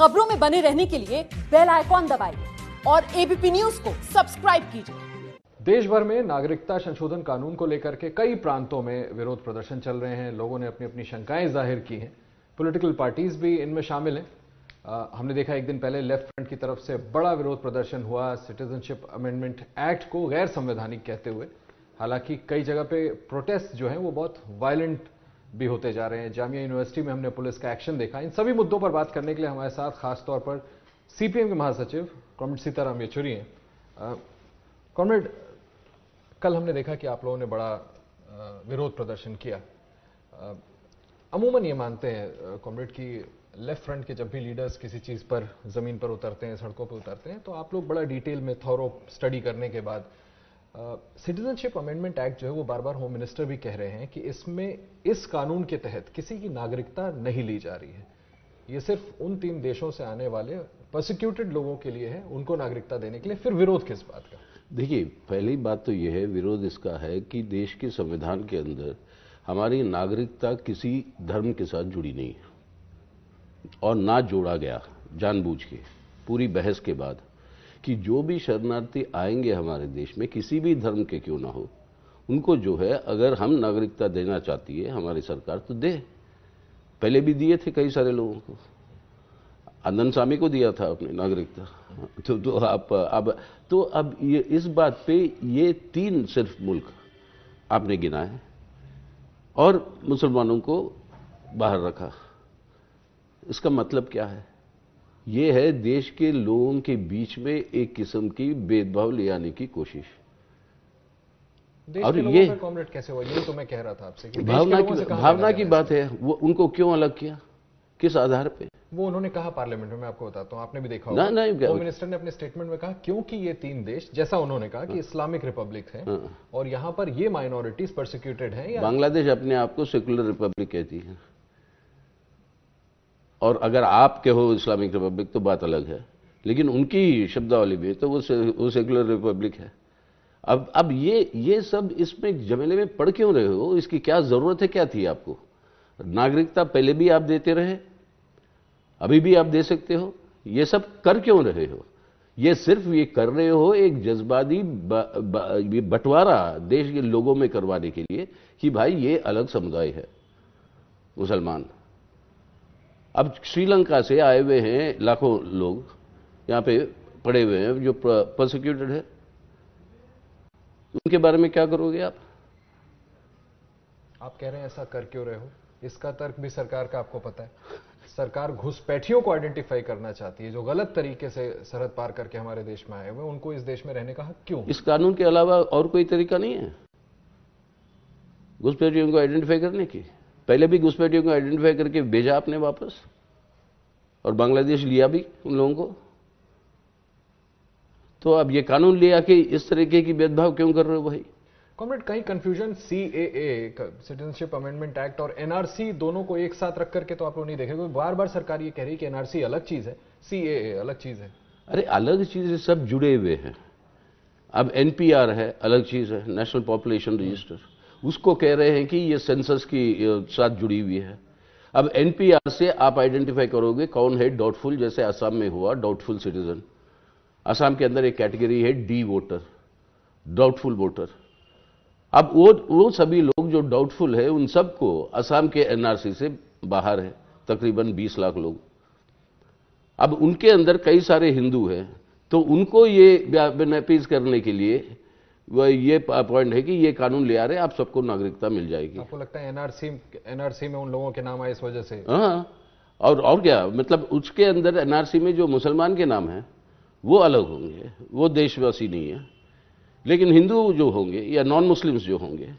खबरों में बने रहने के लिए बेल आइकॉन दबाइए और एबीपी न्यूज को सब्सक्राइब कीजिए देश भर में नागरिकता संशोधन कानून को लेकर के कई प्रांतों में विरोध प्रदर्शन चल रहे हैं लोगों ने अपनी अपनी शंकाएं जाहिर की हैं पॉलिटिकल पार्टीज भी इनमें शामिल हैं हमने देखा एक दिन पहले लेफ्ट फ्रंट की तरफ से बड़ा विरोध प्रदर्शन हुआ सिटीजनशिप अमेंडमेंट एक्ट को गैर संवैधानिक कहते हुए हालांकि कई जगह पे प्रोटेस्ट जो है वो बहुत वायलेंट भी होते जा रहे हैं जामिया यूनिवर्सिटी में हमने पुलिस का एक्शन देखा इन सभी मुद्दों पर बात करने के लिए हमारे साथ खासतौर पर सीपीएम के महासचिव कॉमरेड सीताराम येचुरी हैं कॉमरेड कल हमने देखा कि आप लोगों ने बड़ा विरोध प्रदर्शन किया अमूमन ये मानते हैं कॉमरेड की लेफ्ट फ्रंट के जब भी लीडर्स किसी चीज़ पर ज़मीन पर उतरते हैं सड़कों पर उतरते हैं तो आप लोग बड़ा डिटेल में थौरो स्टडी करने के बाद सिटीजनशिप अमेंडमेंट एक्ट जो है वो बार बार होम मिनिस्टर भी कह रहे हैं कि इसमें इस कानून के तहत किसी की नागरिकता नहीं ली जा रही है ये सिर्फ उन तीन देशों से आने वाले प्रोसिक्यूटेड लोगों के लिए है उनको नागरिकता देने के लिए फिर विरोध किस बात का देखिए पहली बात तो यह है विरोध इसका है कि देश के संविधान के अंदर हमारी नागरिकता किसी धर्म के साथ जुड़ी नहीं है और ना जोड़ा गया जानबूझ के पूरी बहस के बाद कि जो भी शरणार्थी आएंगे हमारे देश में किसी भी धर्म के क्यों ना हो उनको जो है अगर हम नागरिकता देना चाहती है हमारी सरकार तो दे पहले भी दिए थे कई सारे लोगों को आनंद स्वामी को दिया था अपने नागरिकता तो तो आप अब तो अब ये इस बात पे ये तीन सिर्फ मुल्क आपने गिना है और मुसलमानों को बाहर रखा इसका मतलब क्या है ये है देश के लोगों के बीच में एक किस्म की भेदभाव ले आने की कोशिश देश और ये कॉमरेड कैसे हुआ ये तो मैं कह रहा था आपसे भावना की भावना की बात है वो उनको क्यों अलग किया किस आधार पे वो उन्होंने कहा पार्लियामेंट में मैं आपको बताता हूँ आपने भी देखा ना, ना, वो मिनिस्टर ने अपने स्टेटमेंट में कहा क्योंकि ये तीन देश जैसा उन्होंने कहा कि इस्लामिक हाँ। रिपब्लिक है हाँ। और यहाँ पर ये माइनॉरिटीज परसिक्यूटेड है बांग्लादेश अपने आप को सेकुलर रिपब्लिक कहती है और अगर के हो इस्लामिक रिपब्लिक तो बात अलग है लेकिन उनकी शब्दावली भी तो वो से, वो सेकुलर रिपब्लिक है अब अब ये ये सब इसमें जमेले में पढ़ क्यों रहे हो इसकी क्या ज़रूरत है क्या थी आपको नागरिकता पहले भी आप देते रहे अभी भी आप दे सकते हो ये सब कर क्यों रहे हो ये सिर्फ ये कर रहे हो एक जज्बाती बंटवारा देश के लोगों में करवाने के लिए कि भाई ये अलग समुदाय है मुसलमान अब श्रीलंका से आए हुए हैं लाखों लोग यहाँ पे पड़े हुए हैं जो प्रोसिक्यूटेड है उनके बारे में क्या करोगे आप आप कह रहे हैं ऐसा कर क्यों रहे हो इसका तर्क भी सरकार का आपको पता है सरकार घुसपैठियों को आइडेंटिफाई करना चाहती है जो गलत तरीके से सरहद पार करके हमारे देश में आए हुए उनको इस देश में रहने का हक क्यों इस कानून के अलावा और कोई तरीका नहीं है घुसपैठियों को आइडेंटिफाई करने की पहले भी घुसपैठियों को आइडेंटिफाई करके भेजा आपने वापस और बांग्लादेश लिया भी उन लोगों को तो अब ये कानून ले आके इस तरीके की भेदभाव क्यों कर रहे हो भाई कॉमरेड कहीं confusion C A citizenship amendment act और एनआरसी दोनों को एक साथ रख करके तो आप लोग नहीं देखे क्योंकि बार बार सरकार ये कह रही है कि एनआरसी अलग चीज है सी अलग चीज है अरे अलग चीज सब जुड़े हुए हैं अब एनपीआर है अलग चीज है नेशनल पॉपुलेशन रजिस्टर उसको कह रहे हैं कि ये सेंसस की साथ जुड़ी हुई है अब एनपीआर से आप आइडेंटिफाई करोगे कौन है डाउटफुल जैसे असम में हुआ डाउटफुल सिटीजन असम के अंदर एक कैटेगरी है डी वोटर डाउटफुल वोटर अब वो वो सभी लोग जो डाउटफुल है उन सबको असम के एनआरसी से बाहर है तकरीबन 20 लाख लोग अब उनके अंदर कई सारे हिंदू हैं तो उनको ये बेनपीज करने के लिए वह ये पॉइंट है कि ये कानून ले आ रहे हैं आप सबको नागरिकता मिल जाएगी आपको लगता है एनआरसी एनआरसी में उन लोगों के नाम आए इस वजह से हाँ और और क्या मतलब उसके अंदर एनआरसी में जो मुसलमान के नाम हैं वो अलग होंगे वो देशवासी नहीं है लेकिन हिंदू जो होंगे या नॉन मुस्लिम्स जो होंगे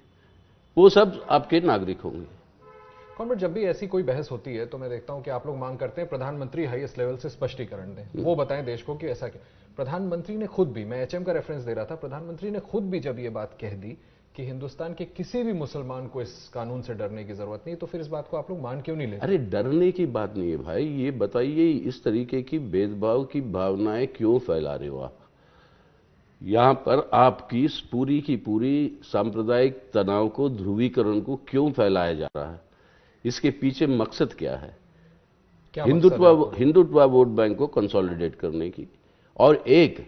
वो सब आपके नागरिक होंगे कॉन्वर्ट जब भी ऐसी कोई बहस होती है तो मैं देखता हूं कि आप लोग मांग करते हैं प्रधानमंत्री हाईएस्ट लेवल से स्पष्टीकरण दें हम्म। वो बताएं देश को कि ऐसा क्या प्रधानमंत्री ने खुद भी मैं एचएम का रेफरेंस दे रहा था प्रधानमंत्री ने खुद भी जब ये बात कह दी कि हिंदुस्तान के किसी भी मुसलमान को इस कानून से डरने की जरूरत नहीं तो फिर इस बात को आप लोग मान क्यों नहीं ले अरे डरने की बात नहीं है भाई ये बताइए इस तरीके की भेदभाव की भावनाएं क्यों फैला रहे हो आप यहां पर आपकी पूरी की पूरी सांप्रदायिक तनाव को ध्रुवीकरण को क्यों फैलाया जा रहा है इसके पीछे मकसद क्या है हिंदुत्व हिंदुत्व वोट बैंक को कंसोलिडेट करने की और एक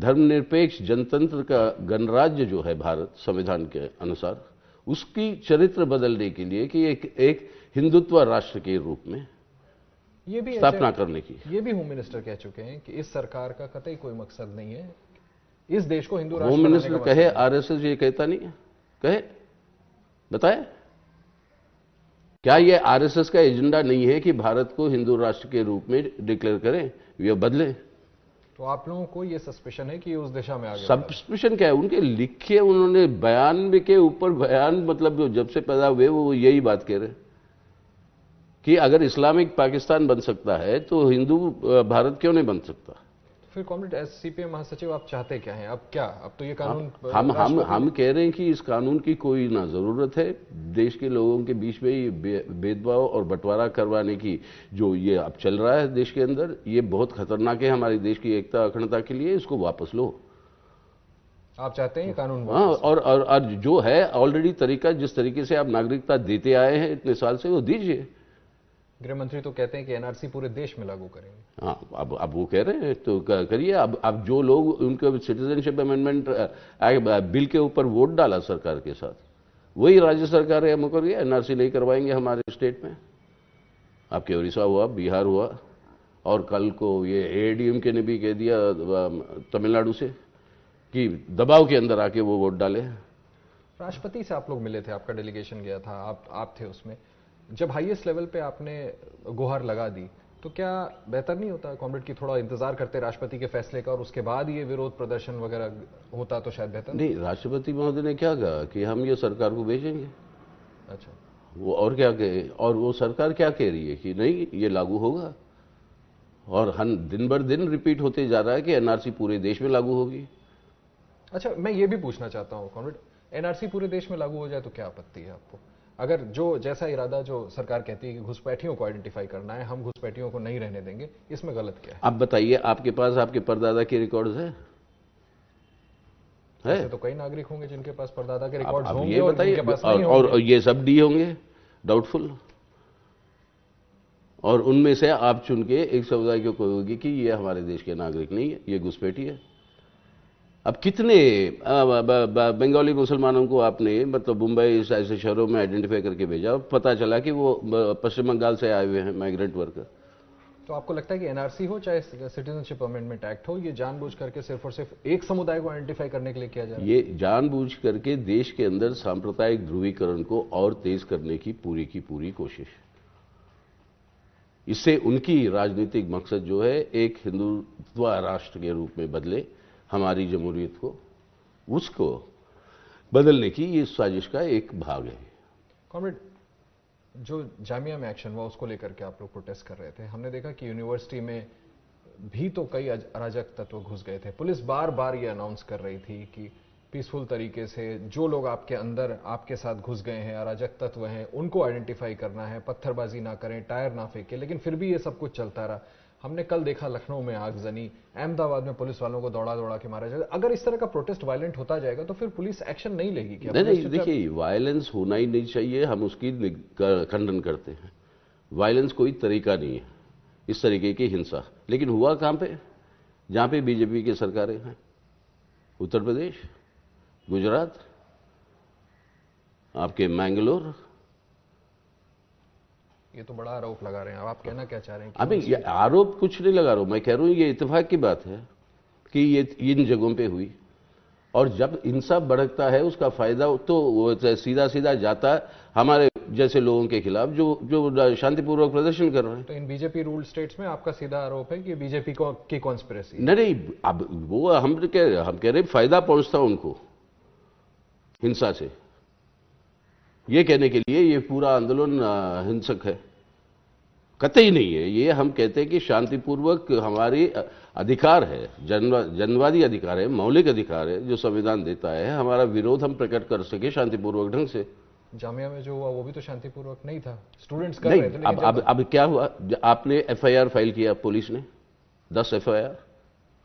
धर्मनिरपेक्ष जनतंत्र का गणराज्य जो है भारत संविधान के अनुसार उसकी चरित्र बदलने के लिए कि एक एक हिंदुत्व राष्ट्र के रूप में ये भी स्थापना करने की ये भी होम मिनिस्टर कह चुके हैं कि इस सरकार का कतई कोई मकसद नहीं है इस देश को हिंदू होम मिनिस्टर कहे आरएसएस ये कहता नहीं है कहे बताए क्या ये आरएसएस का एजेंडा नहीं है कि भारत को हिंदू राष्ट्र के रूप में डिक्लेयर करें या बदलें तो आप लोगों को ये सस्पेशन है कि उस दिशा में सस्पेशन क्या है उनके लिखे उन्होंने बयान के ऊपर बयान मतलब जो जब से पैदा हुए वो यही बात कह रहे हैं कि अगर इस्लामिक पाकिस्तान बन सकता है तो हिंदू भारत क्यों नहीं बन सकता फिर कॉमरेड एस सीपीए महासचिव आप चाहते क्या हैं अब क्या अब तो ये हाँ, कानून आ, हम हम हम कह रहे हैं कि इस कानून की कोई ना जरूरत है देश के लोगों के बीच में ये भेदभाव और बंटवारा करवाने की जो ये अब चल रहा है देश के अंदर ये बहुत खतरनाक है हमारे देश की एकता अखंडता के लिए इसको वापस लो आप चाहते हैं कानून हाँ और, और, और जो है ऑलरेडी तरीका जिस तरीके से आप नागरिकता देते आए हैं इतने साल से वो दीजिए गृह मंत्री तो कहते हैं कि एनआरसी पूरे देश में लागू करेंगे हाँ अब अब वो कह रहे हैं तो करिए अब अब जो लोग उनके सिटीजनशिप अमेंडमेंट बिल के ऊपर वोट डाला सरकार के साथ वही राज्य सरकार है मुकर गया एनआरसी नहीं करवाएंगे हमारे स्टेट में आपके उड़ीसा हुआ बिहार हुआ और कल को ये एडीएम के ने भी कह दिया तमिलनाडु से कि दबाव के अंदर आके वो वोट डाले राष्ट्रपति से आप लोग मिले थे आपका डेलीगेशन गया था आप आप थे उसमें जब हाईएस्ट लेवल पे आपने गुहार लगा दी तो क्या बेहतर नहीं होता कॉम्रेड की थोड़ा इंतजार करते राष्ट्रपति के फैसले का और उसके बाद ये विरोध प्रदर्शन वगैरह होता तो शायद बेहतर नहीं राष्ट्रपति महोदय ने क्या कहा कि हम ये सरकार को भेजेंगे अच्छा वो और क्या कहे और वो सरकार क्या कह रही है कि नहीं ये लागू होगा और हम दिन बर दिन रिपीट होते जा रहा है कि एनआरसी पूरे देश में लागू होगी अच्छा मैं ये भी पूछना चाहता हूँ कॉम्रेड एनआरसी पूरे देश में लागू हो जाए तो क्या आपत्ति है आपको अगर जो जैसा इरादा जो सरकार कहती है कि घुसपैठियों को आइडेंटिफाई करना है हम घुसपैठियों को नहीं रहने देंगे इसमें गलत क्या है आप बताइए आपके पास आपके परदादा के रिकॉर्ड्स है है तो कई नागरिक होंगे जिनके पास परदादा के रिकॉर्ड होंगे ये बताइए और, और, और ये सब डी होंगे डाउटफुल और उनमें से आप चुन के एक समुदाय को कहोगे कि ये हमारे देश के नागरिक नहीं है ये घुसपैठी है अब कितने बंगाली मुसलमानों को आपने मतलब मुंबई ऐसे शहरों में आइडेंटिफाई करके भेजा पता चला कि वो पश्चिम बंगाल से आए हुए हैं माइग्रेंट वर्कर तो आपको लगता है कि एनआरसी हो चाहे सिटीजनशिप अमेंडमेंट एक्ट हो ये जानबूझ करके सिर्फ और सिर्फ एक समुदाय को आइडेंटिफाई करने के लिए किया जा रहा है ये जानबूझ करके देश के अंदर सांप्रदायिक ध्रुवीकरण को और तेज करने की पूरी की पूरी कोशिश इससे उनकी राजनीतिक मकसद जो है एक हिंदुत्व राष्ट्र के रूप में बदले हमारी जमहूरीत को उसको बदलने की ये साजिश का एक भाग है कॉमरेड जो जामिया में एक्शन हुआ उसको लेकर के आप लोग प्रोटेस्ट कर रहे थे हमने देखा कि यूनिवर्सिटी में भी तो कई अराजक तत्व घुस गए थे पुलिस बार बार ये अनाउंस कर रही थी कि पीसफुल तरीके से जो लोग आपके अंदर आपके साथ घुस गए हैं अराजक तत्व हैं उनको आइडेंटिफाई करना है पत्थरबाजी ना करें टायर ना फेंके लेकिन फिर भी ये सब कुछ चलता रहा हमने कल देखा लखनऊ में आगजनी अहमदाबाद में पुलिस वालों को दौड़ा दौड़ा के मारा जाएगा अगर इस तरह का प्रोटेस्ट वायलेंट होता जाएगा तो फिर पुलिस एक्शन नहीं लेगी क्या नहीं नहीं देखिए वायलेंस होना ही नहीं चाहिए हम उसकी खंडन करते हैं वायलेंस कोई तरीका नहीं है इस तरीके की हिंसा लेकिन हुआ कहाँ पे जहाँ पे बीजेपी की सरकारें हैं उत्तर प्रदेश गुजरात आपके मैंगलोर ये तो बड़ा आरोप लगा रहे हैं आप कहना क्या चाह रहे हैं अभी ये आरोप कुछ नहीं लगा रहा मैं कह रहा हूँ ये इतफाक की बात है कि ये इन जगहों पे हुई और जब इंसाफ भड़कता है उसका फायदा तो वो तो सीधा सीधा जाता है हमारे जैसे लोगों के खिलाफ जो जो शांतिपूर्वक प्रदर्शन कर रहे हैं तो इन बीजेपी रूल स्टेट्स में आपका सीधा आरोप है कि बीजेपी को की कॉन्स्पिरेसी नहीं नहीं अब वो हम कह हम कह रहे फायदा पहुंचता उनको हिंसा से ये कहने के लिए ये पूरा आंदोलन हिंसक है कतई नहीं है ये हम कहते हैं कि शांतिपूर्वक हमारी अधिकार है जनवा जनवादी अधिकार है मौलिक अधिकार है जो संविधान देता है हमारा विरोध हम प्रकट कर सके शांतिपूर्वक ढंग से जामिया में जो हुआ वो भी तो शांतिपूर्वक नहीं था स्टूडेंट्स का नहीं, रहे थे अब अब अब क्या हुआ आपने एफआईआर फाइल किया पुलिस ने दस एफआईआर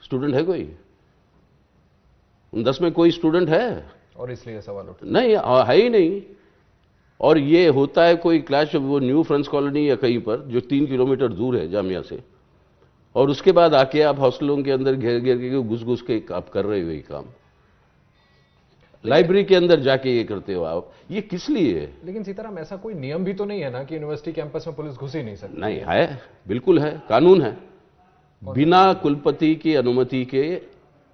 स्टूडेंट है कोई उन दस में कोई स्टूडेंट है और इसलिए सवाल उठ नहीं है ही नहीं और ये होता है कोई क्लैश वो न्यू फ्रेंड्स कॉलोनी या कहीं पर जो तीन किलोमीटर दूर है जामिया से और उसके बाद आके आप हॉस्टलों के अंदर घेर घेर के घुस घुस के आप कर रहे हो ये काम लाइब्रेरी के अंदर जाके ये करते हो आप ये किस लिए है लेकिन सीताराम ऐसा कोई नियम भी तो नहीं है ना कि यूनिवर्सिटी कैंपस में पुलिस घुस ही नहीं सकती नहीं है बिल्कुल है कानून है बिना कुलपति की अनुमति के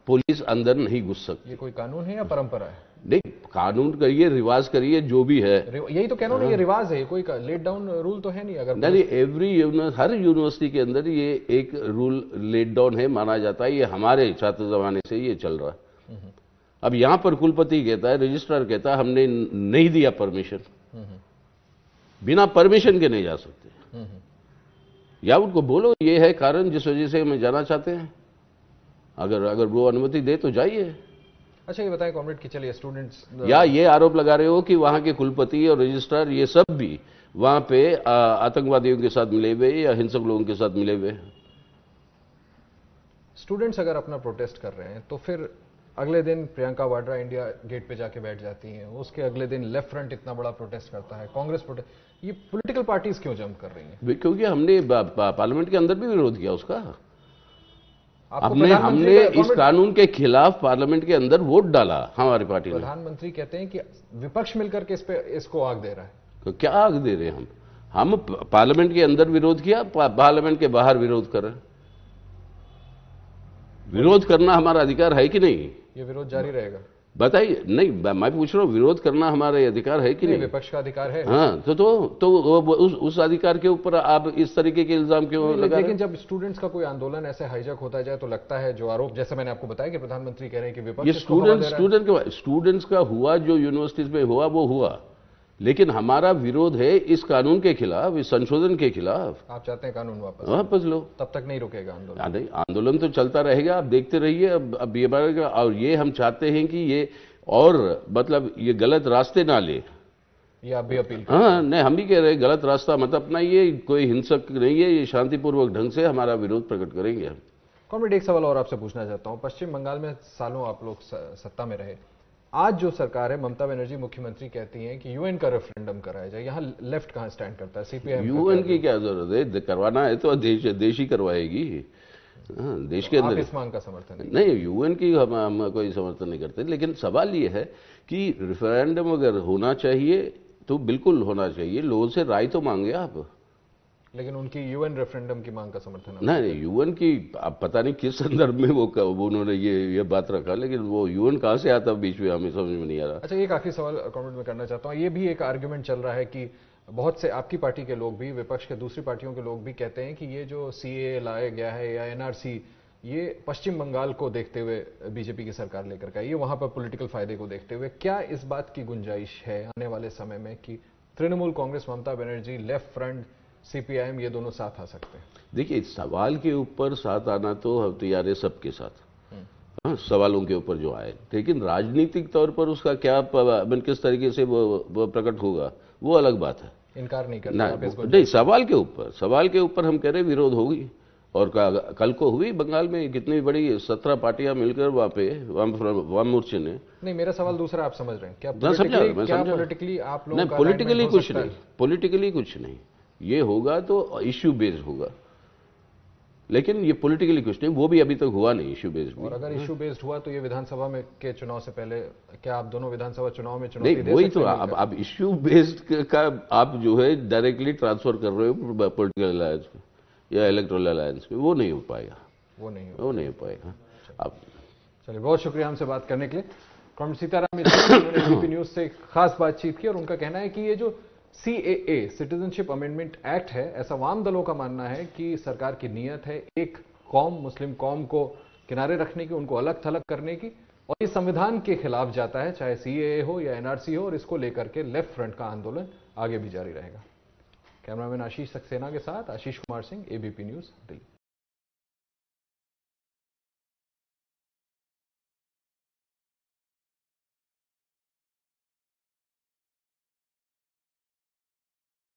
पुलिस अंदर नहीं घुस सकती ये कोई कानून है या परंपरा है नहीं कानून करिए रिवाज करिए जो भी है यही तो कहना ये हाँ। रिवाज है कोई लेट डाउन रूल तो है नहीं अगर नहीं एवरी हर यूनिवर्सिटी के अंदर ये एक रूल लेट डाउन है माना जाता है ये हमारे छात्र जमाने से ये चल रहा है हम्म। अब यहां पर कुलपति कहता है रजिस्ट्रार कहता है हमने नहीं दिया परमिशन हम्म। बिना परमिशन के नहीं जा सकते हम्म। या उनको बोलो ये है कारण जिस वजह से हमें जाना चाहते हैं अगर अगर वो अनुमति दे तो जाइए अच्छा ये बताएं कॉमरेड की चलिए स्टूडेंट्स या ये आरोप लगा रहे हो कि वहाँ के कुलपति और रजिस्ट्रार ये सब भी वहाँ पे आतंकवादियों के साथ मिले हुए या हिंसक लोगों के साथ मिले हुए स्टूडेंट्स अगर अपना प्रोटेस्ट कर रहे हैं तो फिर अगले दिन प्रियंका वाड्रा इंडिया गेट पे जाके बैठ जाती हैं उसके अगले दिन लेफ्ट फ्रंट इतना बड़ा प्रोटेस्ट करता है कांग्रेस प्रोटेस्ट ये पॉलिटिकल पार्टीज क्यों जम कर रही हैं क्योंकि हमने पार्लियामेंट के अंदर भी विरोध किया उसका हमने हमने इस कानून के खिलाफ पार्लियामेंट के अंदर वोट डाला हमारी पार्टी ने प्रधानमंत्री कहते हैं कि विपक्ष मिलकर के इस पे इसको आग दे रहा है तो क्या आग दे रहे हैं हम हम पार्लियामेंट के अंदर विरोध किया पार्लियामेंट के बाहर विरोध कर रहे विरोध करना हमारा अधिकार है कि नहीं ये विरोध जारी रहेगा बताइए नहीं मैं पूछ रहा हूँ विरोध करना हमारा अधिकार है कि नहीं, विपक्ष का अधिकार है हाँ तो तो, तो उस, उस अधिकार के ऊपर आप इस तरीके के इल्जाम क्यों लगा लेकिन, लेकिन जब स्टूडेंट्स का कोई आंदोलन ऐसे हाईजैक होता जाए तो लगता है जो आरोप जैसे मैंने आपको बताया कि प्रधानमंत्री कह रहे हैं कि विपक्ष स्टूडेंट स्टूडेंट स्टूडेंट्स का हुआ जो यूनिवर्सिटीज में हुआ वो हुआ लेकिन हमारा विरोध है इस कानून के खिलाफ इस संशोधन के खिलाफ आप चाहते हैं कानून वापस वापस लो तब तक नहीं रुकेगा आंदोलन हाँ, नहीं आंदोलन तो चलता रहेगा आप देखते रहिए अब अब ये बार और ये हम चाहते हैं कि ये और मतलब ये गलत रास्ते ना ले ये आप भी अपील हाँ नहीं हम भी कह रहे हैं गलत रास्ता मत अपनाइए कोई हिंसक नहीं है ये शांतिपूर्वक ढंग से हमारा विरोध प्रकट करेंगे हम कॉमरेड एक सवाल और आपसे पूछना चाहता हूँ पश्चिम बंगाल में सालों आप लोग सत्ता में रहे आज जो सरकार है ममता बनर्जी मुख्यमंत्री कहती हैं कि यूएन का रेफरेंडम कराया जाए यहाँ लेफ्ट कहाँ स्टैंड करता है सीपीआई यूएन की क्या जरूरत है करवाना है तो देश देश ही करवाएगी हाँ, देश के अंदर इस मांग का समर्थन नहीं यूएन की हम, हम कोई समर्थन नहीं करते लेकिन सवाल ये है कि रेफरेंडम अगर होना चाहिए तो बिल्कुल होना चाहिए लोगों से राय तो मांगे आप लेकिन उनकी यूएन रेफरेंडम की मांग का समर्थन नहीं यूएन की आप पता नहीं किस संदर्भ में वो उन्होंने ये ये बात रखा लेकिन वो यूएन कहाँ से आता बीच में हमें समझ में नहीं आ रहा अच्छा एक आखिरी सवाल कमेंट में करना चाहता हूँ ये भी एक आर्ग्यूमेंट चल रहा है कि बहुत से आपकी पार्टी के लोग भी विपक्ष के दूसरी पार्टियों के लोग भी कहते हैं कि ये जो सी लाया गया है या एनआरसी ये पश्चिम बंगाल को देखते हुए बीजेपी की सरकार लेकर का ये वहां पर पॉलिटिकल फायदे को देखते हुए क्या इस बात की गुंजाइश है आने वाले समय में कि Trinamool Congress Mamata Banerjee Left Front CPIM ये दोनों साथ आ सकते हैं देखिए सवाल के ऊपर साथ आना तो हम तैयार तो है सबके साथ हम्म। हाँ सवालों के ऊपर जो आए लेकिन राजनीतिक तौर पर उसका क्या मन किस तरीके से वो, वो प्रकट होगा वो अलग बात है इनकार नहीं करना नहीं सवाल के ऊपर सवाल के ऊपर हम कह रहे विरोध होगी और कल को हुई बंगाल में कितनी बड़ी सत्रह पार्टियां मिलकर वहां पे वाम मोर्चे ने नहीं मेरा सवाल दूसरा आप समझ रहे हैं क्या पोलिटिकली आप लोग पॉलिटिकली कुछ नहीं पॉलिटिकली कुछ नहीं ये होगा तो इश्यू बेस्ड होगा लेकिन ये पॉलिटिकली कुछ नहीं वो भी अभी तक तो हुआ नहीं इश्यू बेस्ड और अगर इश्यू बेस्ड हुआ तो ये विधानसभा में के चुनाव से पहले क्या आप दोनों विधानसभा चुनाव में चुनाव नहीं, वही तो अब अब इशू बेस्ड का आप जो है डायरेक्टली ट्रांसफर कर रहे हो पोलिटिकल अलायंस में या इलेक्ट्रल अलायंस में वो नहीं हो पाएगा वो नहीं वो नहीं हो पाएगा आप चलिए बहुत शुक्रिया हमसे बात करने के लिए कौन सीताराम न्यूज से खास बातचीत की और उनका कहना है कि ये जो C A citizenship amendment act है ऐसा वाम दलों का मानना है कि सरकार की नीयत है एक कौम मुस्लिम कौम को किनारे रखने की उनको अलग थलग करने की और ये संविधान के खिलाफ जाता है चाहे सी हो या एनआरसी हो और इसको लेकर के लेफ्ट फ्रंट का आंदोलन आगे भी जारी रहेगा कैमरामैन आशीष सक्सेना के साथ आशीष कुमार सिंह एबीपी न्यूज दिल्ली